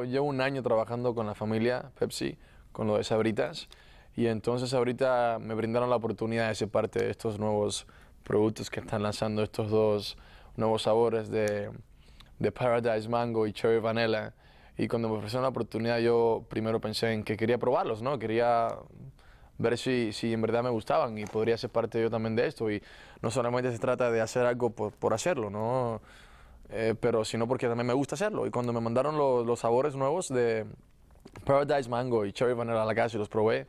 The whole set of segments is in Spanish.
Llevo un año trabajando con la familia Pepsi, con lo de Sabritas, y entonces ahorita me brindaron la oportunidad de ser parte de estos nuevos productos que están lanzando, estos dos nuevos sabores de, de Paradise Mango y Cherry Vanilla. Y cuando me ofrecieron la oportunidad yo primero pensé en que quería probarlos, ¿no? Quería ver si, si, en verdad me gustaban y podría ser parte yo también de esto. Y no solamente se trata de hacer algo por, por hacerlo, ¿no? Eh, pero sino porque también me gusta hacerlo. Y cuando me mandaron los sabores nuevos de Paradise Mango y Cherry Vanilla a la casa y los probé,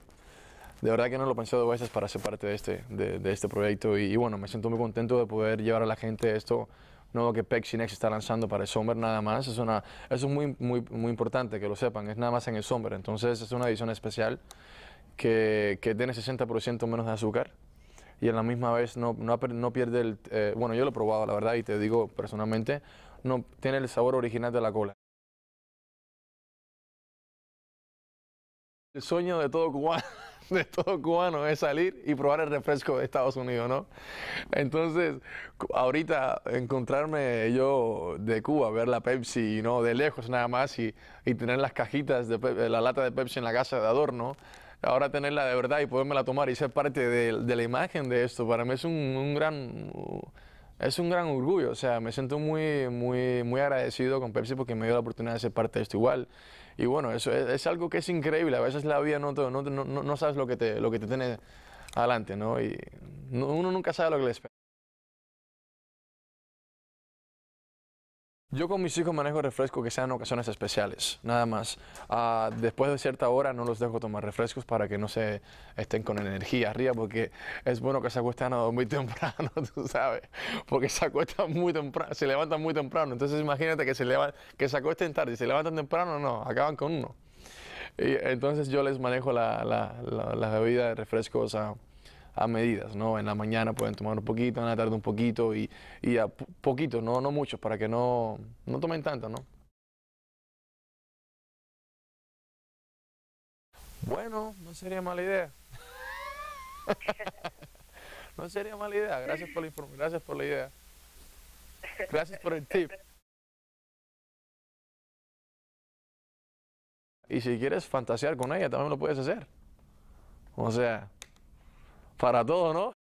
de verdad que no lo pensé dos veces para ser parte de este, de, este proyecto. Y, bueno, me siento muy contento de poder llevar a la gente esto nuevo que Pepsi Next está lanzando para el Summer, nada más. Es eso es muy, muy, muy importante que lo sepan, es nada más en el Summer. Entonces es una edición especial que, que tiene 60% menos de azúcar y en la misma vez no, no, pierde el... Eh, bueno, yo lo he probado, la verdad, y te digo personalmente, no tiene el sabor original de la cola. El sueño de todo cubano, de todo cubano es salir y probar el refresco de Estados Unidos, ¿no? Entonces, ahorita encontrarme yo de Cuba, ver la Pepsi, ¿no? De lejos nada más y, y tener las cajitas de la lata de Pepsi en la casa de adorno, ahora tenerla de verdad y la tomar y ser parte de, la imagen de esto, para mí es un, gran... Es un gran orgullo, o sea, me siento muy, muy, muy agradecido con Pepsi porque me dio la oportunidad de ser parte de esto igual. Y bueno, eso es, algo que es increíble, a veces la vida no, no, no, sabes lo que te, lo que te tiene adelante, ¿no? Y uno nunca sabe lo que le espera. Yo con mis hijos manejo refrescos que sean ocasiones especiales, nada más. Ah, después de cierta hora no los dejo tomar refrescos para que no se estén con energía arriba, porque es bueno que se acuesten a dormir temprano, tú sabes, porque se acuestan muy temprano, se levantan muy temprano. Entonces imagínate que se, que se acuesten tarde y se levantan temprano, no, acaban con uno. Y entonces yo les manejo la, bebida de refrescos. a a medidas, ¿no? En la mañana pueden tomar un poquito, en la tarde un poquito y, a poquito, no, no muchos, para que no, no tomen tanto, ¿no? Bueno, no sería mala idea. no sería mala idea. Gracias por la gracias por la idea. Gracias por el tip. Y si quieres fantasear con ella, también lo puedes hacer. O sea, para todo, ¿no?